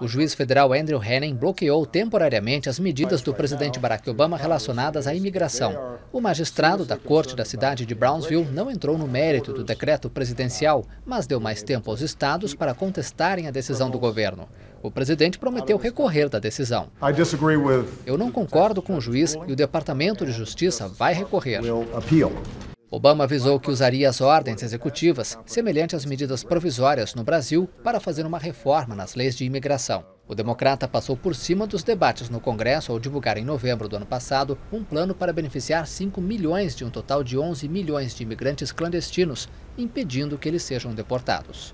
O juiz federal Andrew Hannon bloqueou temporariamente as medidas do presidente Barack Obama relacionadas à imigração. O magistrado da corte da cidade de Brownsville não entrou no mérito do decreto presidencial, mas deu mais tempo aos estados para contestarem a decisão do governo. O presidente prometeu recorrer da decisão. Eu não concordo com o juiz e o Departamento de Justiça vai recorrer. Obama avisou que usaria as ordens executivas, semelhante às medidas provisórias no Brasil, para fazer uma reforma nas leis de imigração. O democrata passou por cima dos debates no Congresso ao divulgar em novembro do ano passado um plano para beneficiar 5 milhões de um total de 11 milhões de imigrantes clandestinos, impedindo que eles sejam deportados.